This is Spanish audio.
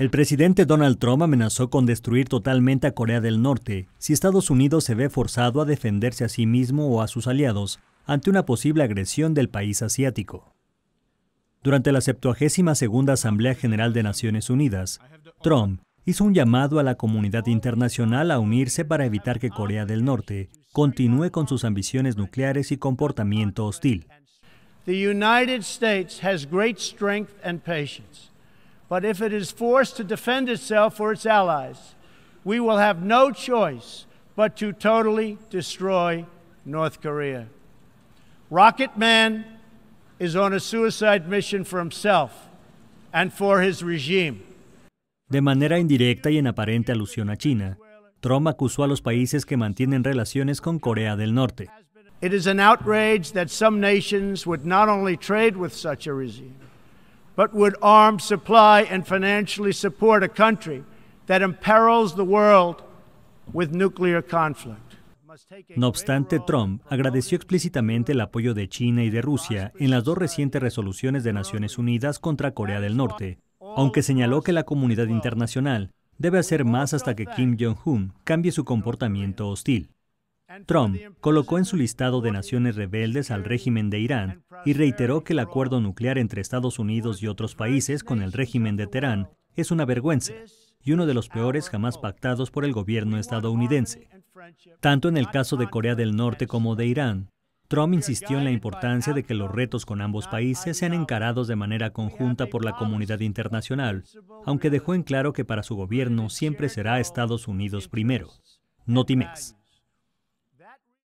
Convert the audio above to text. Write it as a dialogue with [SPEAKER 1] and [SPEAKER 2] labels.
[SPEAKER 1] El presidente Donald Trump amenazó con destruir totalmente a Corea del Norte si Estados Unidos se ve forzado a defenderse a sí mismo o a sus aliados ante una posible agresión del país asiático. Durante la 72 Asamblea General de Naciones Unidas, Trump hizo un llamado a la comunidad internacional a unirse para evitar que Corea del Norte continúe con sus ambiciones nucleares y comportamiento hostil.
[SPEAKER 2] United strength but if it is forced to defend itself or its allies, we will have no choice but to totally destroy North Korea. Rocket Man is on a suicide mission for himself
[SPEAKER 1] and for his regime. De manera indirecta y en aparente alusión a China, Trump acusó a los países que mantienen relaciones con Corea del Norte. It is an
[SPEAKER 2] outrage that some nations would not only trade with such a regime, but would arm, supply, and financially support a country that imperils the nuclear
[SPEAKER 1] No obstante, Trump agradeció explícitamente el apoyo de China y de Rusia en las dos recientes resoluciones de Naciones Unidas contra Corea del Norte, aunque señaló que la comunidad internacional debe hacer más hasta que Kim Jong-un cambie su comportamiento hostil. Trump colocó en su listado de naciones rebeldes al régimen de Irán y reiteró que el acuerdo nuclear entre Estados Unidos y otros países con el régimen de Teherán es una vergüenza y uno de los peores jamás pactados por el gobierno estadounidense. Tanto en el caso de Corea del Norte como de Irán, Trump insistió en la importancia de que los retos con ambos países sean encarados de manera conjunta por la comunidad internacional, aunque dejó en claro que para su gobierno siempre será Estados Unidos primero, no